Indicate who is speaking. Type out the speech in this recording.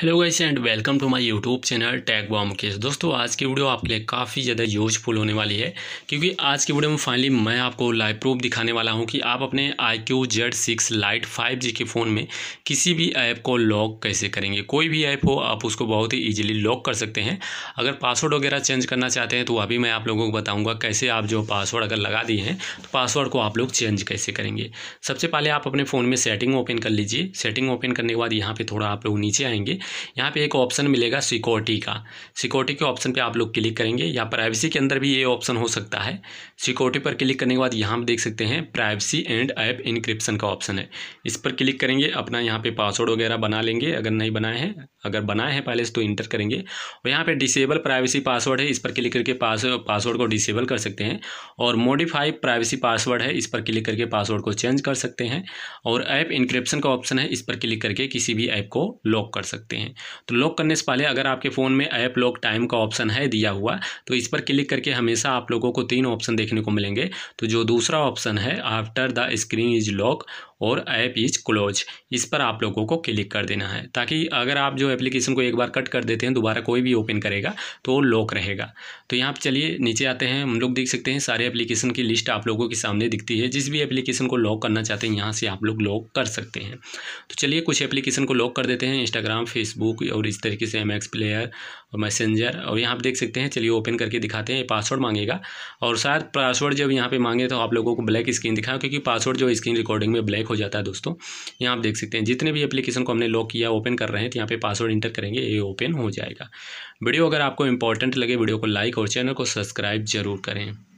Speaker 1: hello guys and welcome to my YouTube channel tag bomb case दोस्तों आज की video आपके लिए काफ़ी ज़्यादा यूजफुल होने वाली है क्योंकि आज की वीडियो में फाइनली मैं आपको लाइव प्रूफ दिखाने वाला हूं कि आप अपने I Q Z six lite five G के फ़ोन में किसी भी ऐप को लॉक कैसे करेंगे कोई भी ऐप हो आप उसको बहुत ही ईजिली लॉक कर सकते हैं अगर पासवर्ड वगैरह चेंज करना चाहते हैं तो अभी मैं आप लोगों को बताऊँगा कैसे आप जो पासवर्ड अगर लगा दिए हैं तो पासवर्ड को आप लोग चेंज कैसे करेंगे सबसे पहले आप अपने फ़ोन में सेटिंग ओपन कर लीजिए सेटिंग ओपन करने के बाद यहाँ पर थोड़ा आप लोग नीचे आएंगे यहाँ पे एक ऑप्शन मिलेगा सिक्योरिटी का सिक्योरिटी के ऑप्शन पे आप लोग क्लिक करेंगे या प्राइवेसी के अंदर भी ये ऑप्शन हो सकता है सिक्योरिटी पर क्लिक करने के बाद यहाँ देख सकते हैं प्राइवेसी एंड ऐप इनक्रिप्शन का ऑप्शन है इस पर क्लिक करेंगे अपना यहाँ पर पासवर्ड वगैरह बना लेंगे अगर नहीं बनाए हैं अगर बनाए हैं पहले तो इंटर करेंगे और यहाँ पर डिसेबल प्राइवेसी पासवर्ड है इस पर क्लिक करके पास पासवर्ड को डिसेबल कर सकते हैं और मॉडिफाई प्राइवेसी पासवर्ड है इस पर क्लिक करके पासवर्ड को चेंज कर सकते हैं और ऐप इंक्रिप्शन का ऑप्शन है इस पर क्लिक करके किसी भी ऐप को लॉक कर सकते हैं सकते हैं तो लॉक करने से पहले अगर आपके फ़ोन में ऐप लॉक टाइम का ऑप्शन है दिया हुआ तो इस पर क्लिक करके हमेशा आप लोगों को तीन ऑप्शन देखने को मिलेंगे तो जो दूसरा ऑप्शन है after the screen is lock और ऐप इज क्लोज इस पर आप लोगों को क्लिक कर देना है ताकि अगर आप जो एप्लीकेशन को एक बार कट कर देते हैं दोबारा कोई भी ओपन करेगा तो वो लॉक रहेगा तो यहाँ पर चलिए नीचे आते हैं हम लोग देख सकते हैं सारे एप्लीकेशन की लिस्ट आप लोगों के सामने दिखती है जिस भी एप्लीकेशन को लॉक करना चाहते हैं यहाँ से आप लोग लॉक कर सकते हैं तो चलिए कुछ एप्लीकेशन को लॉक कर देते हैं इंस्टाग्राम फेस फेसबुक और इस तरीके से एम एक्स प्लेयर और मैसेंजर और यहाँ आप देख सकते हैं चलिए ओपन करके दिखाते हैं पासवर्ड मांगेगा और शायद पासवर्ड जब यहाँ पे मांगे तो आप लोगों को ब्लैक स्क्रीन दिखाया क्योंकि पासवर्ड जो स्क्रीन रिकॉर्डिंग में ब्लैक हो जाता है दोस्तों यहाँ आप देख सकते हैं जितने भी एप्लीकेशन को हमने लॉक किया ओपन कर रहे हैं तो यहाँ पर पासवर्ड इंटर करेंगे ये ओपन हो जाएगा वीडियो अगर आपको इंपॉर्टेंट लगे वीडियो को लाइक और चैनल को सब्सक्राइब जरूर करें